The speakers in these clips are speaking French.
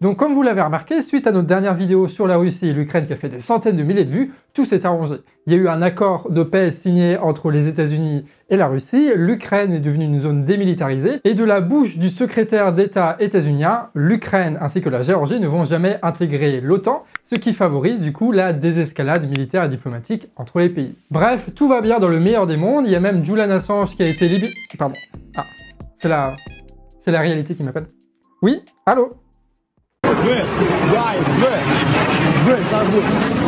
Donc comme vous l'avez remarqué, suite à notre dernière vidéo sur la Russie et l'Ukraine qui a fait des centaines de milliers de vues, tout s'est arrangé. Il y a eu un accord de paix signé entre les États-Unis et la Russie, l'Ukraine est devenue une zone démilitarisée, et de la bouche du secrétaire d'État états-unien, l'Ukraine ainsi que la Géorgie ne vont jamais intégrer l'OTAN, ce qui favorise du coup la désescalade militaire et diplomatique entre les pays. Bref, tout va bien dans le meilleur des mondes, il y a même Julian Assange qui a été libéré... Pardon. Ah, c'est la... C'est la réalité qui m'appelle. Oui Allô 对，来，对，对，加速。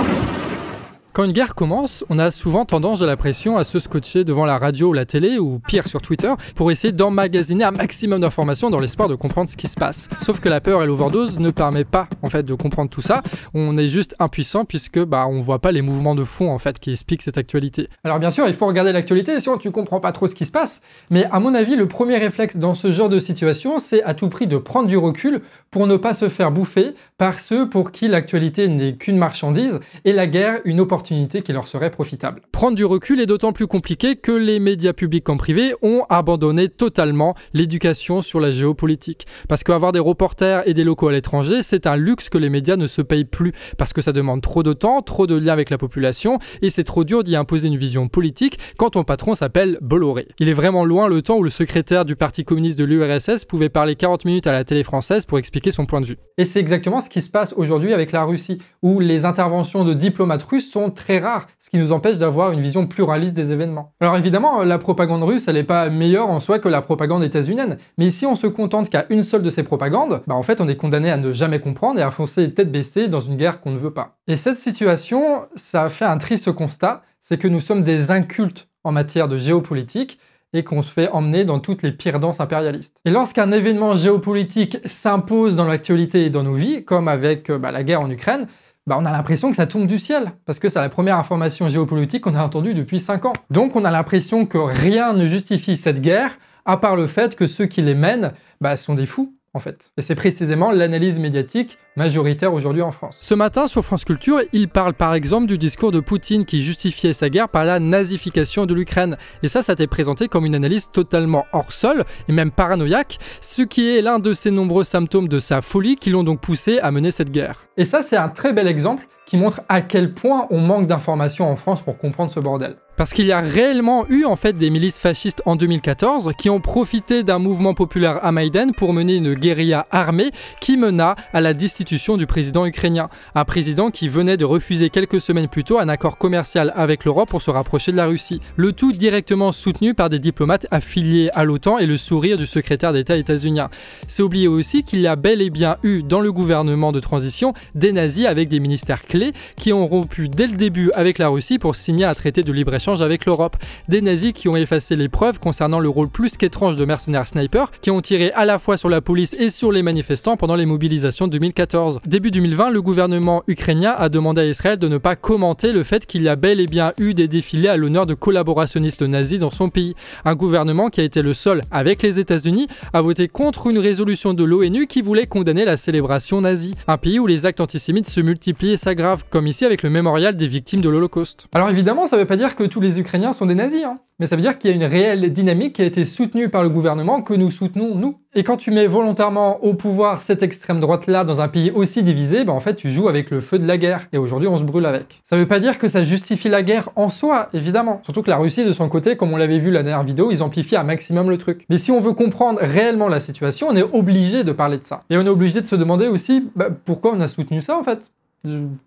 Quand une guerre commence, on a souvent tendance de la pression à se scotcher devant la radio ou la télé, ou pire sur Twitter, pour essayer d'emmagasiner un maximum d'informations dans l'espoir de comprendre ce qui se passe. Sauf que la peur et l'overdose ne permet pas en fait de comprendre tout ça. On est juste impuissant puisque bah on voit pas les mouvements de fond en fait qui expliquent cette actualité. Alors bien sûr, il faut regarder l'actualité sinon tu comprends pas trop ce qui se passe, mais à mon avis, le premier réflexe dans ce genre de situation, c'est à tout prix de prendre du recul pour ne pas se faire bouffer par ceux pour qui l'actualité n'est qu'une marchandise et la guerre une opportunité qui leur serait profitable. Prendre du recul est d'autant plus compliqué que les médias publics comme privés ont abandonné totalement l'éducation sur la géopolitique. Parce qu'avoir des reporters et des locaux à l'étranger, c'est un luxe que les médias ne se payent plus, parce que ça demande trop de temps, trop de liens avec la population, et c'est trop dur d'y imposer une vision politique quand ton patron s'appelle Bolloré. Il est vraiment loin le temps où le secrétaire du Parti communiste de l'URSS pouvait parler 40 minutes à la télé française pour expliquer son point de vue. Et c'est exactement ce qui se passe aujourd'hui avec la Russie, où les interventions de diplomates russes sont très rares, ce qui nous empêche d'avoir une vision pluraliste des événements. Alors évidemment, euh, la propagande russe, elle n'est pas meilleure en soi que la propagande états-unienne, mais si on se contente qu'à une seule de ces propagandes, bah en fait on est condamné à ne jamais comprendre et à foncer tête baissée dans une guerre qu'on ne veut pas. Et cette situation, ça fait un triste constat, c'est que nous sommes des incultes en matière de géopolitique, et qu'on se fait emmener dans toutes les pires danses impérialistes. Et lorsqu'un événement géopolitique s'impose dans l'actualité et dans nos vies, comme avec euh, bah, la guerre en Ukraine, bah, on a l'impression que ça tombe du ciel, parce que c'est la première information géopolitique qu'on a entendue depuis 5 ans. Donc on a l'impression que rien ne justifie cette guerre, à part le fait que ceux qui les mènent bah, sont des fous en fait. Et c'est précisément l'analyse médiatique majoritaire aujourd'hui en France. Ce matin, sur France Culture, il parle par exemple du discours de Poutine qui justifiait sa guerre par la nazification de l'Ukraine. Et ça, ça t'est présenté comme une analyse totalement hors sol et même paranoïaque, ce qui est l'un de ces nombreux symptômes de sa folie qui l'ont donc poussé à mener cette guerre. Et ça, c'est un très bel exemple qui montre à quel point on manque d'informations en France pour comprendre ce bordel. Parce qu'il y a réellement eu en fait des milices fascistes en 2014 qui ont profité d'un mouvement populaire à Maïden pour mener une guérilla armée qui mena à la destitution du président ukrainien. Un président qui venait de refuser quelques semaines plus tôt un accord commercial avec l'Europe pour se rapprocher de la Russie. Le tout directement soutenu par des diplomates affiliés à l'OTAN et le sourire du secrétaire d'État états-unien. C'est oublié aussi qu'il y a bel et bien eu dans le gouvernement de transition des nazis avec des ministères clés qui ont rompu dès le début avec la Russie pour signer un traité de libre-échange avec l'Europe. Des nazis qui ont effacé les preuves concernant le rôle plus qu'étrange de mercenaires snipers, qui ont tiré à la fois sur la police et sur les manifestants pendant les mobilisations de 2014. Début 2020, le gouvernement ukrainien a demandé à Israël de ne pas commenter le fait qu'il y a bel et bien eu des défilés à l'honneur de collaborationnistes nazis dans son pays. Un gouvernement qui a été le seul, avec les États-Unis, à voter contre une résolution de l'ONU qui voulait condamner la célébration nazie. Un pays où les actes antisémites se multiplient et s'aggravent, comme ici avec le mémorial des victimes de l'Holocauste. Alors évidemment, ça ne veut pas dire que tout les Ukrainiens sont des nazis. Hein. Mais ça veut dire qu'il y a une réelle dynamique qui a été soutenue par le gouvernement, que nous soutenons, nous. Et quand tu mets volontairement au pouvoir cette extrême droite-là dans un pays aussi divisé, bah en fait tu joues avec le feu de la guerre. Et aujourd'hui on se brûle avec. Ça veut pas dire que ça justifie la guerre en soi, évidemment. Surtout que la Russie de son côté, comme on l'avait vu la dernière vidéo, ils amplifient un maximum le truc. Mais si on veut comprendre réellement la situation, on est obligé de parler de ça. Et on est obligé de se demander aussi bah, pourquoi on a soutenu ça en fait.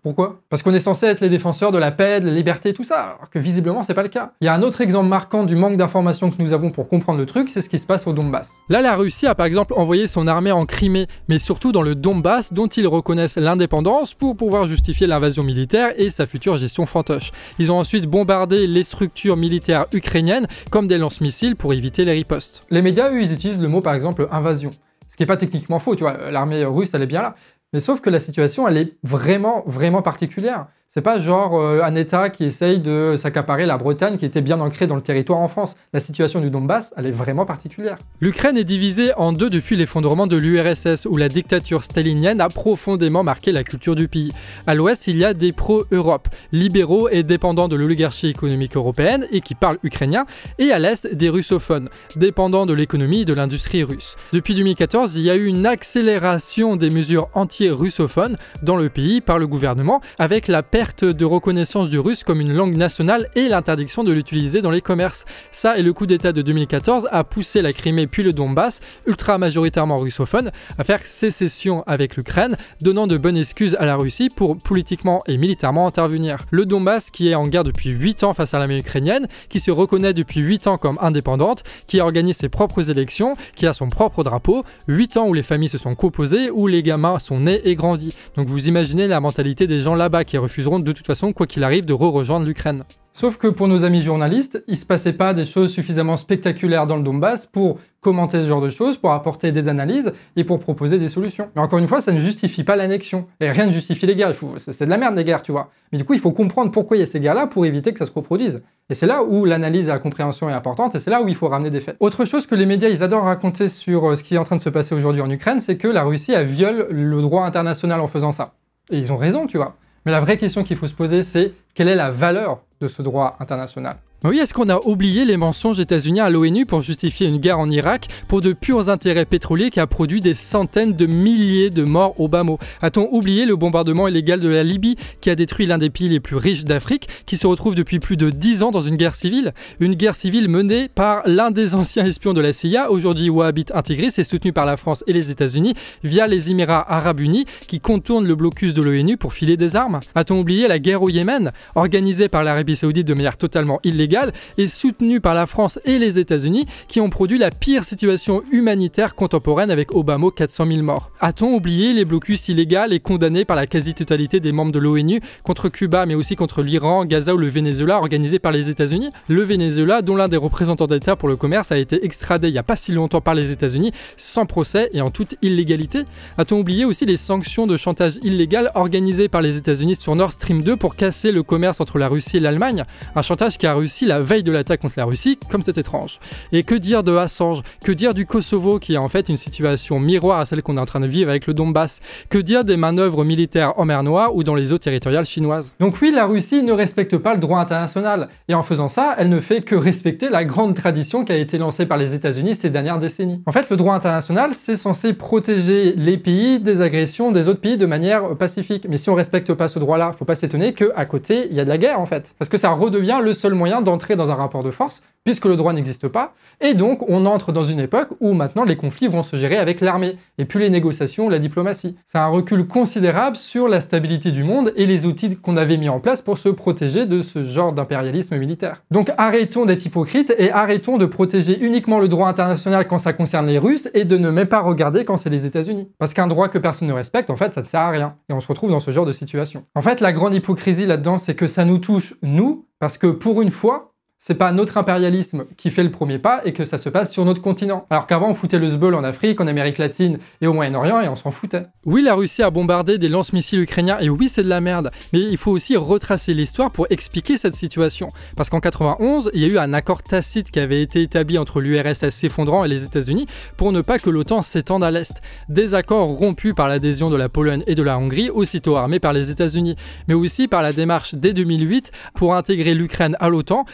Pourquoi Parce qu'on est censé être les défenseurs de la paix, de la liberté, tout ça, alors que visiblement c'est pas le cas. Il y a un autre exemple marquant du manque d'informations que nous avons pour comprendre le truc, c'est ce qui se passe au Donbass. Là, la Russie a par exemple envoyé son armée en Crimée, mais surtout dans le Donbass dont ils reconnaissent l'indépendance pour pouvoir justifier l'invasion militaire et sa future gestion fantoche. Ils ont ensuite bombardé les structures militaires ukrainiennes comme des lance-missiles pour éviter les ripostes. Les médias, eux, ils utilisent le mot par exemple invasion. Ce qui n'est pas techniquement faux, tu vois, l'armée russe, elle est bien là. Mais sauf que la situation, elle est vraiment, vraiment particulière. C'est pas genre euh, un État qui essaye de s'accaparer la Bretagne qui était bien ancrée dans le territoire en France. La situation du Donbass, elle est vraiment particulière. L'Ukraine est divisée en deux depuis l'effondrement de l'URSS où la dictature stalinienne a profondément marqué la culture du pays. À l'ouest, il y a des pro-Europe, libéraux et dépendants de l'oligarchie économique européenne et qui parlent ukrainien, et à l'est, des russophones, dépendants de l'économie et de l'industrie russe. Depuis 2014, il y a eu une accélération des mesures anti-russophones dans le pays par le gouvernement avec la perte de reconnaissance du russe comme une langue nationale et l'interdiction de l'utiliser dans les commerces. Ça et le coup d'État de 2014 a poussé la Crimée puis le Donbass, ultra majoritairement russophone, à faire sécession avec l'Ukraine, donnant de bonnes excuses à la Russie pour politiquement et militairement intervenir. Le Donbass qui est en guerre depuis 8 ans face à l'armée ukrainienne, qui se reconnaît depuis 8 ans comme indépendante, qui organise ses propres élections, qui a son propre drapeau, 8 ans où les familles se sont composées, où les gamins sont nés et grandis. Donc vous imaginez la mentalité des gens là-bas qui refusent de toute façon, quoi qu'il arrive, de re-rejoindre l'Ukraine. Sauf que pour nos amis journalistes, il se passait pas des choses suffisamment spectaculaires dans le Donbass pour commenter ce genre de choses, pour apporter des analyses et pour proposer des solutions. Mais encore une fois, ça ne justifie pas l'annexion. Et rien ne justifie les guerres. C'est de la merde les guerres, tu vois. Mais du coup, il faut comprendre pourquoi il y a ces guerres-là pour éviter que ça se reproduise. Et c'est là où l'analyse et la compréhension est importante, et c'est là où il faut ramener des faits. Autre chose que les médias, ils adorent raconter sur euh, ce qui est en train de se passer aujourd'hui en Ukraine, c'est que la Russie, a viole le droit international en faisant ça. Et ils ont raison, tu vois. Mais la vraie question qu'il faut se poser, c'est quelle est la valeur de ce droit international oui, est-ce qu'on a oublié les mensonges états-uniens à l'ONU pour justifier une guerre en Irak pour de purs intérêts pétroliers qui a produit des centaines de milliers de morts au bas mot A-t-on oublié le bombardement illégal de la Libye qui a détruit l'un des pays les plus riches d'Afrique qui se retrouve depuis plus de 10 ans dans une guerre civile Une guerre civile menée par l'un des anciens espions de la CIA, aujourd'hui wahhabite intégriste et soutenu par la France et les États-Unis via les Émirats arabes unis qui contournent le blocus de l'ONU pour filer des armes A-t-on oublié la guerre au Yémen organisée par l'Arabie saoudite de manière totalement illégale et est soutenu par la France et les États-Unis qui ont produit la pire situation humanitaire contemporaine avec Obama 400 000 morts. A-t-on oublié les blocus illégaux et condamnés par la quasi-totalité des membres de l'ONU contre Cuba mais aussi contre l'Iran, Gaza ou le Venezuela organisés par les États-Unis Le Venezuela, dont l'un des représentants d'État pour le commerce a été extradé il n'y a pas si longtemps par les États-Unis sans procès et en toute illégalité. A-t-on oublié aussi les sanctions de chantage illégal organisées par les États-Unis sur Nord Stream 2 pour casser le commerce entre la Russie et l'Allemagne Un chantage qui a réussi la veille de l'attaque contre la Russie, comme c'est étrange. Et que dire de Assange Que dire du Kosovo, qui est en fait une situation miroir à celle qu'on est en train de vivre avec le Donbass Que dire des manœuvres militaires en mer Noire ou dans les eaux territoriales chinoises Donc oui, la Russie ne respecte pas le droit international, et en faisant ça, elle ne fait que respecter la grande tradition qui a été lancée par les États-Unis ces dernières décennies. En fait, le droit international, c'est censé protéger les pays des agressions des autres pays de manière pacifique. Mais si on respecte pas ce droit-là, faut pas s'étonner qu'à côté, il y a de la guerre en fait. Parce que ça redevient le seul moyen d'entrer dans un rapport de force, puisque le droit n'existe pas, et donc on entre dans une époque où maintenant les conflits vont se gérer avec l'armée, et puis les négociations, la diplomatie. C'est un recul considérable sur la stabilité du monde et les outils qu'on avait mis en place pour se protéger de ce genre d'impérialisme militaire. Donc arrêtons d'être hypocrites et arrêtons de protéger uniquement le droit international quand ça concerne les Russes et de ne même pas regarder quand c'est les États-Unis. Parce qu'un droit que personne ne respecte, en fait, ça ne sert à rien. Et on se retrouve dans ce genre de situation. En fait, la grande hypocrisie là-dedans, c'est que ça nous touche, nous, parce que pour une fois, c'est pas notre impérialisme qui fait le premier pas et que ça se passe sur notre continent. Alors qu'avant, on foutait le zbeul en Afrique, en Amérique latine et au Moyen-Orient et on s'en foutait. Oui, la Russie a bombardé des lance-missiles ukrainiens et oui, c'est de la merde. Mais il faut aussi retracer l'histoire pour expliquer cette situation. Parce qu'en 91, il y a eu un accord tacite qui avait été établi entre l'URSS s'effondrant et les États-Unis pour ne pas que l'OTAN s'étende à l'Est. Des accords rompus par l'adhésion de la Pologne et de la Hongrie, aussitôt armés par les États-Unis, mais aussi par la démarche dès 2008 pour intégrer l'Ukraine à l'OTAN,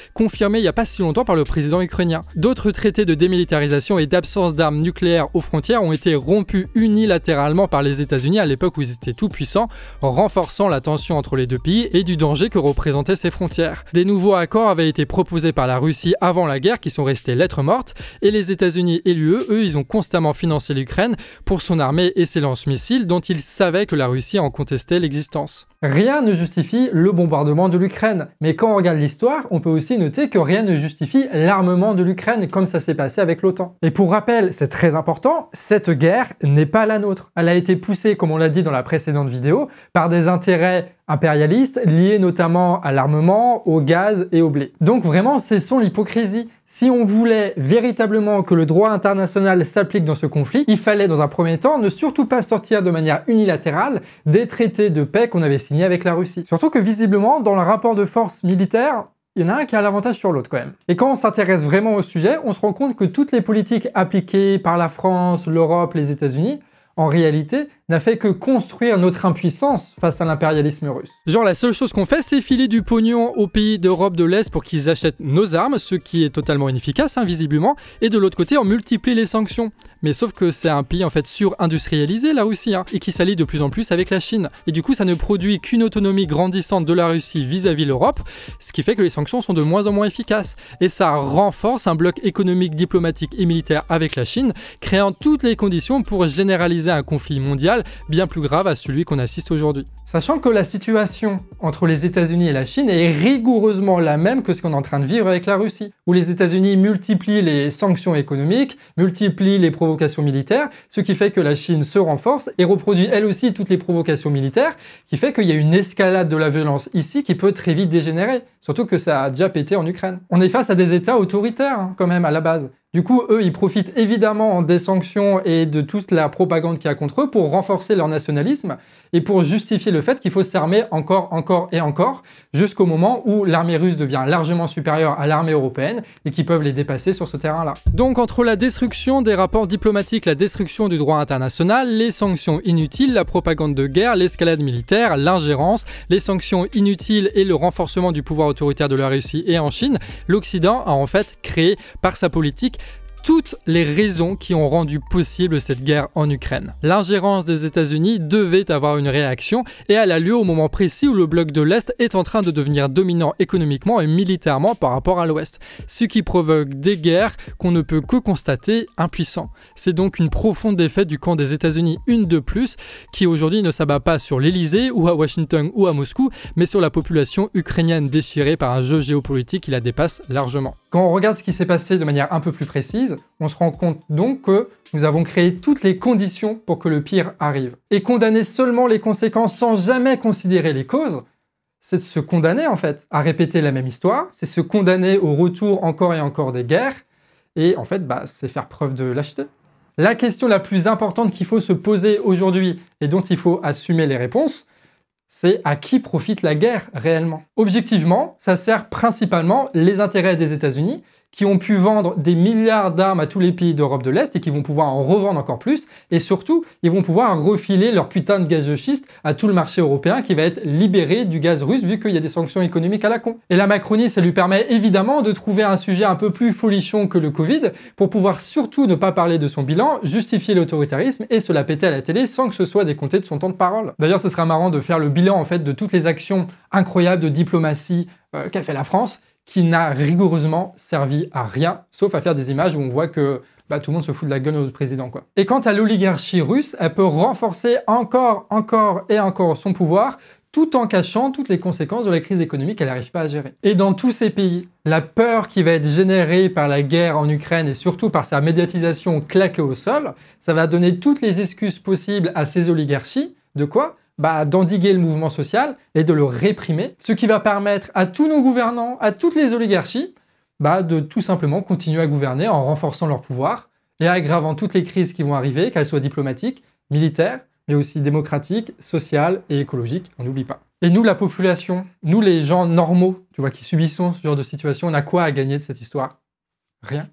il n'y a pas si longtemps par le président ukrainien. D'autres traités de démilitarisation et d'absence d'armes nucléaires aux frontières ont été rompus unilatéralement par les États-Unis à l'époque où ils étaient tout puissants, renforçant la tension entre les deux pays et du danger que représentaient ces frontières. Des nouveaux accords avaient été proposés par la Russie avant la guerre qui sont restés lettres mortes, et les États-Unis et l'UE, eux, ils ont constamment financé l'Ukraine pour son armée et ses lance-missiles dont ils savaient que la Russie en contestait l'existence. Rien ne justifie le bombardement de l'Ukraine, mais quand on regarde l'histoire, on peut aussi noter que rien ne justifie l'armement de l'Ukraine comme ça s'est passé avec l'OTAN. Et pour rappel, c'est très important, cette guerre n'est pas la nôtre. Elle a été poussée, comme on l'a dit dans la précédente vidéo, par des intérêts impérialistes liés notamment à l'armement, au gaz et au blé. Donc vraiment, cessons l'hypocrisie. Si on voulait véritablement que le droit international s'applique dans ce conflit, il fallait dans un premier temps ne surtout pas sortir de manière unilatérale des traités de paix qu'on avait signés avec la Russie. Surtout que visiblement, dans le rapport de force militaire, il y en a un qui a l'avantage sur l'autre quand même. Et quand on s'intéresse vraiment au sujet, on se rend compte que toutes les politiques appliquées par la France, l'Europe, les États-Unis en réalité, n'a fait que construire notre impuissance face à l'impérialisme russe. Genre, la seule chose qu'on fait, c'est filer du pognon aux pays d'Europe de l'Est pour qu'ils achètent nos armes, ce qui est totalement inefficace, hein, visiblement, et de l'autre côté, on multiplie les sanctions. Mais sauf que c'est un pays en fait sur-industrialisé, la Russie, hein, et qui s'allie de plus en plus avec la Chine. Et du coup, ça ne produit qu'une autonomie grandissante de la Russie vis-à-vis l'Europe, ce qui fait que les sanctions sont de moins en moins efficaces. Et ça renforce un bloc économique, diplomatique et militaire avec la Chine, créant toutes les conditions pour généraliser un conflit mondial bien plus grave à celui qu'on assiste aujourd'hui. Sachant que la situation entre les États-Unis et la Chine est rigoureusement la même que ce qu'on est en train de vivre avec la Russie, où les États-Unis multiplient les sanctions économiques, multiplient les provocations militaires, ce qui fait que la Chine se renforce et reproduit elle aussi toutes les provocations militaires, qui fait qu'il y a une escalade de la violence ici qui peut très vite dégénérer, surtout que ça a déjà pété en Ukraine. On est face à des États autoritaires hein, quand même à la base, du coup, eux, ils profitent évidemment des sanctions et de toute la propagande qu'il y a contre eux pour renforcer leur nationalisme et pour justifier le fait qu'il faut s'armer encore, encore et encore, jusqu'au moment où l'armée russe devient largement supérieure à l'armée européenne et qu'ils peuvent les dépasser sur ce terrain-là. Donc entre la destruction des rapports diplomatiques, la destruction du droit international, les sanctions inutiles, la propagande de guerre, l'escalade militaire, l'ingérence, les sanctions inutiles et le renforcement du pouvoir autoritaire de la Russie et en Chine, l'Occident a en fait créé par sa politique toutes les raisons qui ont rendu possible cette guerre en Ukraine. L'ingérence des États-Unis devait avoir une réaction et elle a lieu au moment précis où le bloc de l'Est est en train de devenir dominant économiquement et militairement par rapport à l'Ouest, ce qui provoque des guerres qu'on ne peut que constater impuissants. C'est donc une profonde défaite du camp des États-Unis, une de plus, qui aujourd'hui ne s'abat pas sur l'Elysée ou à Washington ou à Moscou, mais sur la population ukrainienne déchirée par un jeu géopolitique qui la dépasse largement. Quand on regarde ce qui s'est passé de manière un peu plus précise, on se rend compte donc que nous avons créé toutes les conditions pour que le pire arrive. Et condamner seulement les conséquences sans jamais considérer les causes, c'est se condamner en fait à répéter la même histoire, c'est se condamner au retour encore et encore des guerres, et en fait bah, c'est faire preuve de lâcheté. La question la plus importante qu'il faut se poser aujourd'hui et dont il faut assumer les réponses, c'est à qui profite la guerre réellement. Objectivement, ça sert principalement les intérêts des États-Unis qui ont pu vendre des milliards d'armes à tous les pays d'Europe de l'Est et qui vont pouvoir en revendre encore plus. Et surtout, ils vont pouvoir refiler leur putain de gaz de schiste à tout le marché européen qui va être libéré du gaz russe vu qu'il y a des sanctions économiques à la con. Et la Macronie, ça lui permet évidemment de trouver un sujet un peu plus folichon que le Covid pour pouvoir surtout ne pas parler de son bilan, justifier l'autoritarisme et se la péter à la télé sans que ce soit décompté de son temps de parole. D'ailleurs, ce serait marrant de faire le bilan en fait de toutes les actions incroyables de diplomatie euh, qu'a fait la France qui n'a rigoureusement servi à rien, sauf à faire des images où on voit que bah, tout le monde se fout de la gueule au président. Quoi. Et quant à l'oligarchie russe, elle peut renforcer encore, encore et encore son pouvoir, tout en cachant toutes les conséquences de la crise économique qu'elle n'arrive pas à gérer. Et dans tous ces pays, la peur qui va être générée par la guerre en Ukraine et surtout par sa médiatisation claquée au sol, ça va donner toutes les excuses possibles à ces oligarchies. De quoi bah, d'endiguer le mouvement social et de le réprimer, ce qui va permettre à tous nos gouvernants, à toutes les oligarchies, bah, de tout simplement continuer à gouverner en renforçant leur pouvoir et aggravant toutes les crises qui vont arriver, qu'elles soient diplomatiques, militaires, mais aussi démocratiques, sociales et écologiques, on n'oublie pas. Et nous, la population, nous les gens normaux, tu vois, qui subissons ce genre de situation, on a quoi à gagner de cette histoire Rien.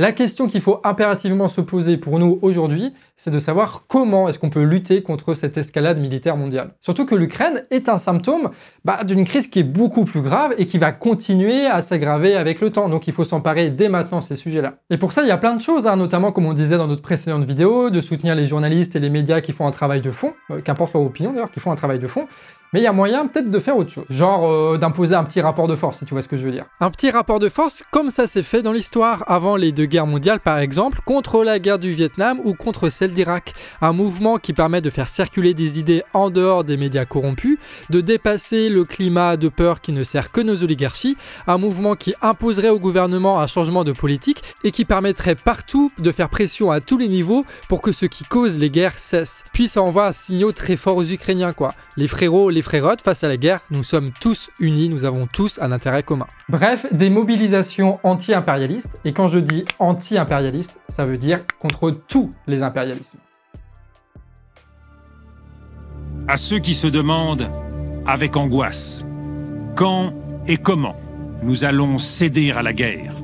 La question qu'il faut impérativement se poser pour nous aujourd'hui, c'est de savoir comment est-ce qu'on peut lutter contre cette escalade militaire mondiale. Surtout que l'Ukraine est un symptôme bah, d'une crise qui est beaucoup plus grave et qui va continuer à s'aggraver avec le temps. Donc il faut s'emparer dès maintenant ces sujets-là. Et pour ça, il y a plein de choses, hein, notamment comme on disait dans notre précédente vidéo, de soutenir les journalistes et les médias qui font un travail de fond, euh, qu'importe leur opinion d'ailleurs, qui font un travail de fond, mais il y a moyen peut-être de faire autre chose. Genre euh, d'imposer un petit rapport de force, si tu vois ce que je veux dire. Un petit rapport de force comme ça s'est fait dans l'histoire, avant les deux guerres mondiales par exemple, contre la guerre du Vietnam ou contre celle d'Irak. Un mouvement qui permet de faire circuler des idées en dehors des médias corrompus, de dépasser le climat de peur qui ne sert que nos oligarchies, un mouvement qui imposerait au gouvernement un changement de politique et qui permettrait partout de faire pression à tous les niveaux pour que ce qui cause les guerres cesse. Puis ça envoie un signaux très fort aux Ukrainiens quoi. Les frérots, les les face à la guerre, nous sommes tous unis, nous avons tous un intérêt commun. Bref, des mobilisations anti-impérialistes, et quand je dis anti impérialistes ça veut dire contre tous les impérialismes. À ceux qui se demandent, avec angoisse, quand et comment nous allons céder à la guerre,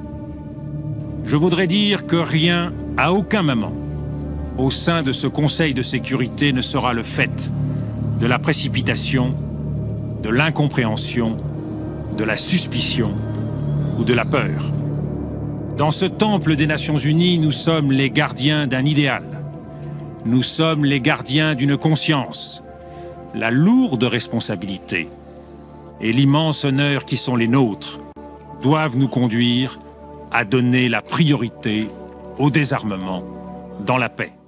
je voudrais dire que rien, à aucun moment, au sein de ce Conseil de sécurité ne sera le fait de la précipitation, de l'incompréhension, de la suspicion ou de la peur. Dans ce temple des Nations Unies, nous sommes les gardiens d'un idéal. Nous sommes les gardiens d'une conscience. La lourde responsabilité et l'immense honneur qui sont les nôtres doivent nous conduire à donner la priorité au désarmement dans la paix.